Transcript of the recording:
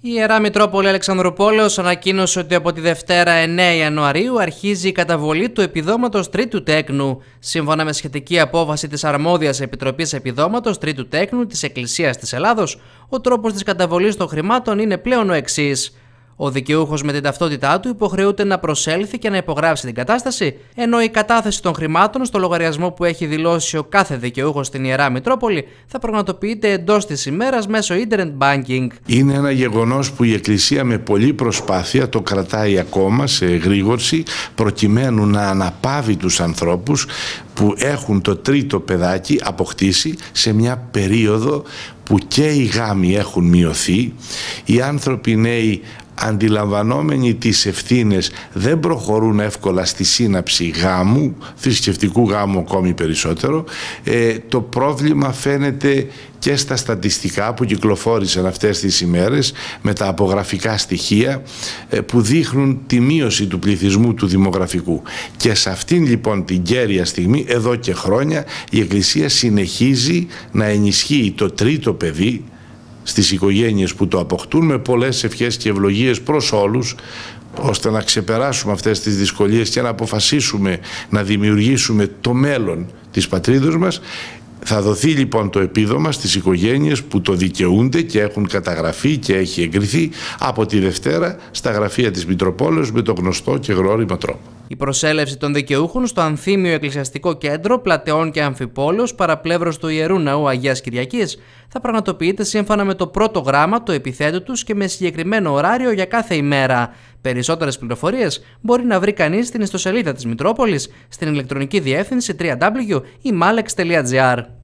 Η Ιερά Μητρόπολη Αλεξανδροπόλεως ανακοίνωσε ότι από τη Δευτέρα 9 Ιανουαρίου αρχίζει η καταβολή του επιδόματος Τρίτου Τέκνου. Σύμφωνα με σχετική απόφαση της Αρμόδιας Επιτροπής Επιδόματος Τρίτου Τέκνου της Εκκλησίας της Ελλάδος, ο τρόπος της καταβολής των χρημάτων είναι πλέον ο εξής. Ο δικαιούχος με την ταυτότητά του υποχρεούται να προσέλθει και να υπογράψει την κατάσταση, ενώ η κατάθεση των χρημάτων στο λογαριασμό που έχει δηλώσει ο κάθε δικαιούχος στην ιερά Μητρόπολη θα πραγματοποιείται εντός της ημέρας μέσω Internet Banking. Είναι ένα γεγονός που η Εκκλησία με πολλή προσπάθεια το κρατάει ακόμα σε γρήγορση, προκειμένου να αναπαύει τους ανθρώπους που έχουν το τρίτο παιδάκι αποκτήσει σε μια περίοδο που και οι γάμοι έχουν μειωθεί, οι άνθρωποι νέοι αντιλαμβανόμενοι τις ευθύνες δεν προχωρούν εύκολα στη σύναψη γάμου, θρησκευτικού γάμου ακόμη περισσότερο, ε, το πρόβλημα φαίνεται και στα στατιστικά που κυκλοφόρησαν αυτές τις ημέρες με τα απογραφικά στοιχεία ε, που δείχνουν τη μείωση του πληθυσμού του δημογραφικού. Και σε αυτήν λοιπόν την κέρια στιγμή, εδώ και χρόνια, η Εκκλησία συνεχίζει να ενισχύει το τρίτο παιδί, στις οικογένειες που το αποκτούν με πολλές ευχές και ευλογίες προς όλους ώστε να ξεπεράσουμε αυτές τις δυσκολίες και να αποφασίσουμε να δημιουργήσουμε το μέλλον της πατρίδος μας θα δοθεί λοιπόν το επίδομα στις οικογένειες που το δικαιούνται και έχουν καταγραφεί και έχει εγκριθεί από τη Δευτέρα στα γραφεία της Μητροπόλεως με το γνωστό και γρόριμα τρόπο. Η προσέλευση των δικαιούχων στο ανθύμιο Εκκλησιαστικό Κέντρο Πλατεών και Αμφιπόλεως παραπλεύρος του Ιερού Ναού Αγίας Κυριακής θα πραγματοποιείται σύμφωνα με το πρώτο γράμμα του επιθέτου τους και με συγκεκριμένο ωράριο για κάθε ημέρα. Περισσότερες πληροφορίες μπορεί να βρει κανείς στην ιστοσελίδα της Μητρόπολης στην ηλεκτρονική διεύθυνση www.imalex.gr.